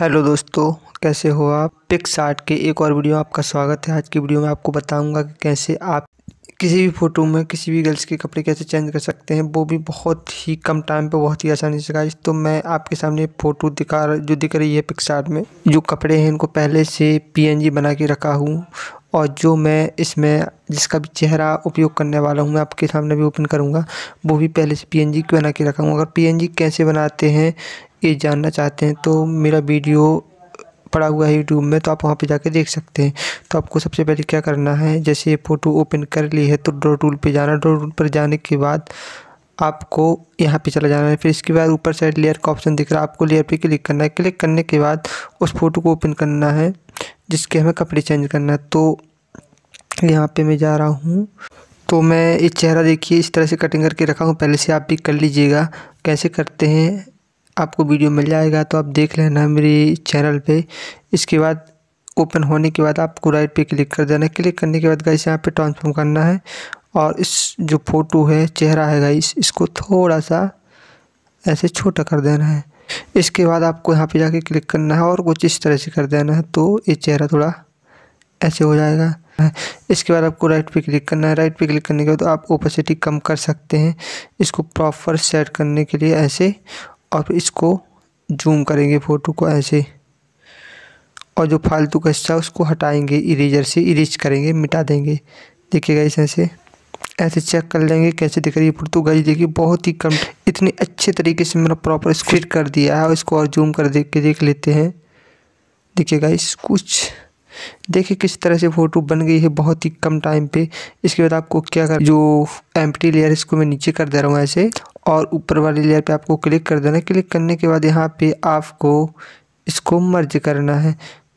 hello दोस्तों कैसे हो आप पिक्स आर्ट के एक और वीडियो में आपका स्वागत है आज की वीडियो में आपको बताऊंगा कि कैसे आप किसी भी फ़ोटो में किसी भी गर्ल्स के कपड़े कैसे चेंज कर सकते हैं वो भी बहुत ही कम टाइम पे बहुत ही आसानी से गाइस तो मैं आपके सामने फ़ोटो दिखा जो दिख रही है पिक्स आर्ट में जो कपड़े हैं इनको पहले से जी बना के रखा हूँ और जो मैं इसमें जिसका भी चेहरा उपयोग करने वाला हूँ मैं आपके सामने भी ओपन करूँगा वो भी पहले से एन जी बना के रखा हूँ अगर जी कैसे बनाते हैं ये जानना चाहते हैं तो मेरा वीडियो पड़ा हुआ है यूट्यूब में तो आप वहाँ पे जाके देख सकते हैं तो आपको सबसे पहले क्या करना है जैसे ये फ़ोटो ओपन कर ली है तो ड्रो टूल पे जाना ड्रो टूल पर जाने के बाद आपको यहाँ पे चला जाना है फिर इसके बाद ऊपर साइड लेयर का ऑप्शन दिख रहा है आपको लेयर पे क्लिक करना है क्लिक करने के बाद उस फोटो को ओपन करना है जिसके हमें कपड़े चेंज करना है तो यहाँ पर मैं जा रहा हूँ तो मैं ये चेहरा देखिए इस तरह से कटिंग करके रखा हूँ पहले से आप भी कर लीजिएगा कैसे करते हैं आपको वीडियो मिल जाएगा तो आप देख लेना मेरे चैनल पे इसके बाद ओपन होने के बाद आपको राइट पे क्लिक कर देना क्लिक करने के बाद गाइस यहाँ पे ट्रांसफॉर्म करना है और इस जो फ़ोटो है चेहरा है गाइस इसको थोड़ा सा ऐसे छोटा कर देना है इसके बाद आपको यहाँ पे जाके क्लिक करना है और कुछ इस तरह से कर देना है तो ये चेहरा थोड़ा ऐसे हो जाएगा इसके बाद आपको राइट पे क्लिक करना है राइट पे क्लिक करने के बाद आप ओपेसिटी कम कर सकते हैं इसको प्रॉपर सेट करने के लिए ऐसे और इसको जूम करेंगे फ़ोटो को ऐसे और जो फालतू का हिस्सा उसको हटाएंगे इरेजर से इरेज करेंगे मिटा देंगे देखिएगा इस ऐसे ऐसे चेक कर लेंगे कैसे दिख रही है फोटो गई देखिए बहुत ही कम इतने अच्छे तरीके से मेरा प्रॉपर स्क्रिट कर दिया है और इसको और जूम कर देख के देख लेते हैं देखिएगा इस कुछ देखिए किस तरह से फ़ोटो बन गई है बहुत ही कम टाइम पे इसके बाद आपको क्या कर जो एम लेयर है इसको मैं नीचे कर दे रहा हूँ ऐसे और ऊपर वाली लेयर पे आपको क्लिक कर देना क्लिक करने के बाद यहाँ पे आपको इसको मर्ज करना है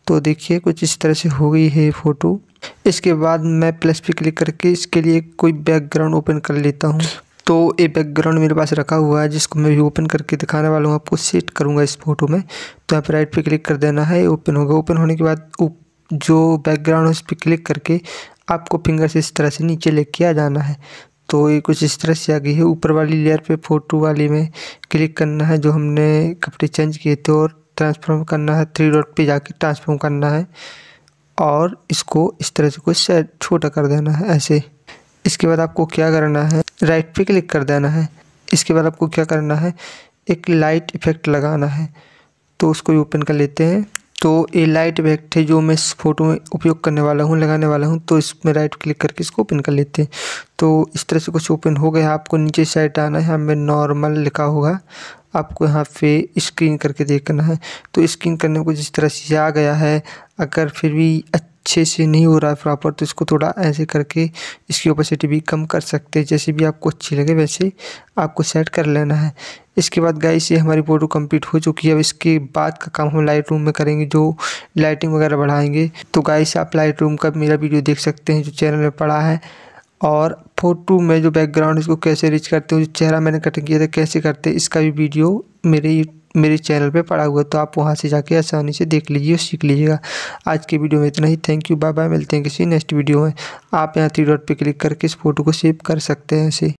तो देखिए कुछ इस तरह से हो गई है फ़ोटो इसके बाद मैं प्लस पे क्लिक करके इसके लिए कोई बैकग्राउंड ओपन कर लेता हूँ तो ये बैकग्राउंड मेरे पास रखा हुआ है जिसको मैं भी ओपन करके दिखाने वाला हूँ आपको सेट करूँगा इस फोटो में तो यहाँ पर राइट पे क्लिक कर देना है ओपन होगा ओपन होने के बाद जो बैकग्राउंड है उस पर क्लिक करके आपको फिंगर से इस तरह से नीचे लेके आ जाना है तो ये कुछ इस तरह से आ गई है ऊपर वाली लेयर पे फ़ोटो वाली में क्लिक करना है जो हमने कपड़े चेंज किए थे और ट्रांसफॉर्म करना है थ्री डॉट पे जाके ट्रांसफॉर्म करना है और इसको इस तरह से कुछ छोटा कर देना है ऐसे इसके बाद आपको क्या करना है राइट पे क्लिक कर देना है इसके बाद आपको क्या करना है एक लाइट इफ़ेक्ट लगाना है तो उसको ओपन कर लेते हैं तो ये लाइट इफेक्ट है जो मैं इस फोटो में उपयोग करने वाला हूँ लगाने वाला हूँ तो इसमें राइट क्लिक करके इसको ओपन कर लेते हैं तो इस तरह से कुछ ओपन हो गया आपको नीचे साइड आना है हमें नॉर्मल लिखा होगा आपको यहाँ पे स्क्रीन करके देखना है तो स्क्रीन करने को जिस तरह से आ गया है अगर फिर भी अच्छा अच्छे से नहीं हो रहा है प्रॉपर तो इसको थोड़ा ऐसे करके इसकी ओपेसिटी भी कम कर सकते हैं जैसे भी आपको अच्छी लगे वैसे आपको सेट कर लेना है इसके बाद गाइस ये हमारी फ़ोटो कंप्लीट हो चुकी है अब इसके बाद का काम हम लाइट रूम में करेंगे जो लाइटिंग वगैरह बढ़ाएंगे तो गाइस आप लाइट रूम का मेरा वीडियो देख सकते हैं जो चैनल में पड़ा है और फ़ोटो में जो बैकग्राउंड इसको कैसे रिच करते हैं जो चेहरा मैंने कटिंग किया था कैसे करते हैं इसका भी वीडियो मेरे मेरे चैनल पे पड़ा हुआ है तो आप वहाँ से जाके आसानी से देख लीजिए और सीख लीजिएगा आज के वीडियो में इतना ही थैंक यू बाय बाय मिलते हैं किसी नेक्स्ट वीडियो में आप यहाँ थ्री डॉट पे क्लिक करके इस फोटो को सेव कर सकते हैं इसे